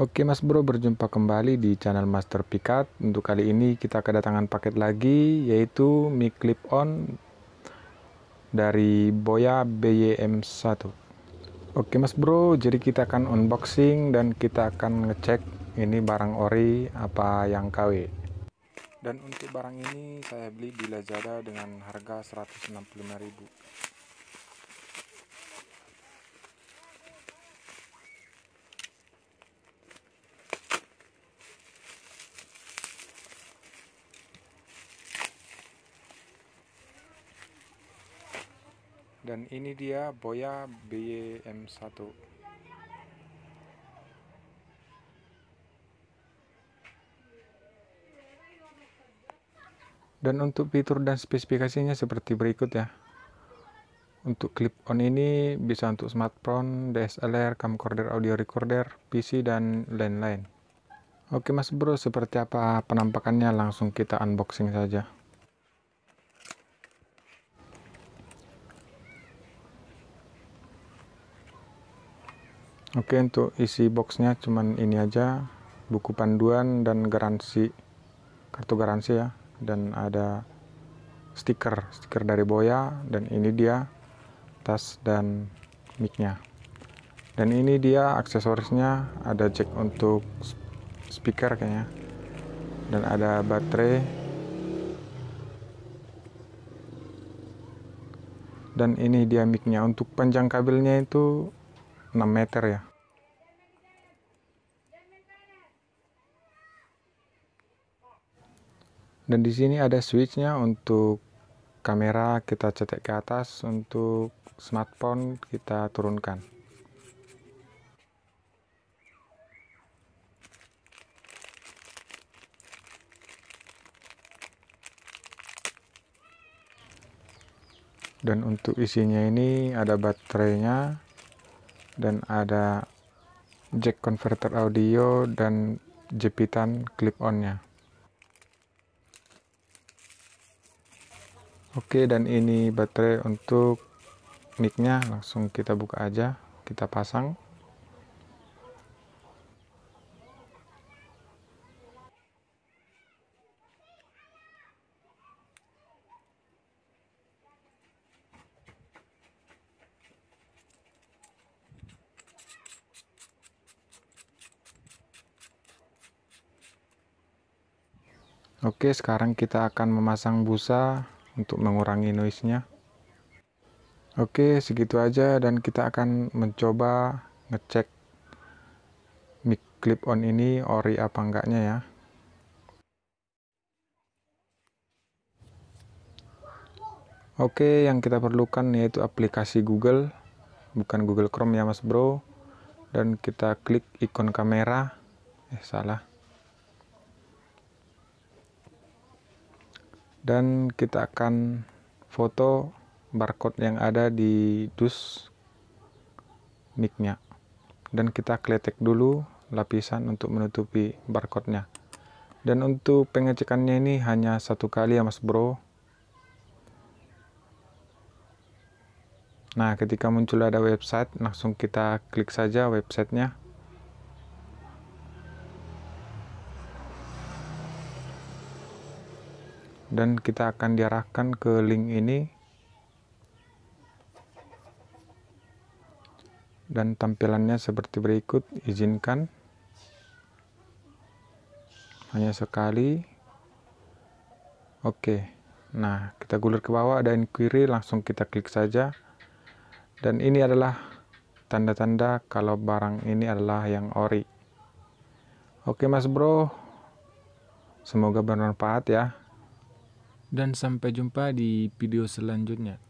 Oke Mas Bro, berjumpa kembali di channel Master Pikat. Untuk kali ini kita kedatangan paket lagi yaitu Mi Clip On dari Boya BYM1. Oke Mas Bro, jadi kita akan unboxing dan kita akan ngecek ini barang ori apa yang KW. Dan untuk barang ini saya beli di Lazada dengan harga 165.000. dan ini dia boya bym 1 dan untuk fitur dan spesifikasinya seperti berikut ya untuk clip on ini bisa untuk smartphone, DSLR, camcorder, audio recorder, PC, dan lain-lain oke mas bro seperti apa penampakannya langsung kita unboxing saja Oke untuk isi boxnya cuman ini aja buku panduan dan garansi kartu garansi ya dan ada stiker stiker dari Boya dan ini dia tas dan micnya dan ini dia aksesorisnya ada jack untuk speaker kayaknya dan ada baterai dan ini dia micnya untuk panjang kabelnya itu 6 meter ya dan di sini ada switchnya untuk kamera kita cetek ke atas untuk smartphone kita turunkan dan untuk isinya ini ada baterainya dan ada jack converter audio dan jepitan clip on nya oke dan ini baterai untuk mic nya langsung kita buka aja kita pasang Oke, sekarang kita akan memasang busa untuk mengurangi noise-nya. Oke, segitu aja dan kita akan mencoba ngecek mic clip on ini ori apa enggaknya ya. Oke, yang kita perlukan yaitu aplikasi Google, bukan Google Chrome ya Mas Bro. Dan kita klik ikon kamera. Eh, salah. dan kita akan foto barcode yang ada di dus micnya dan kita kletek dulu lapisan untuk menutupi barcode-nya dan untuk pengecekannya ini hanya satu kali ya mas bro Nah, ketika muncul ada website, langsung kita klik saja websitenya. dan kita akan diarahkan ke link ini dan tampilannya seperti berikut izinkan hanya sekali oke nah kita gulir ke bawah ada inquiry langsung kita klik saja dan ini adalah tanda-tanda kalau barang ini adalah yang ori oke mas bro semoga bermanfaat ya dan sampai jumpa di video selanjutnya.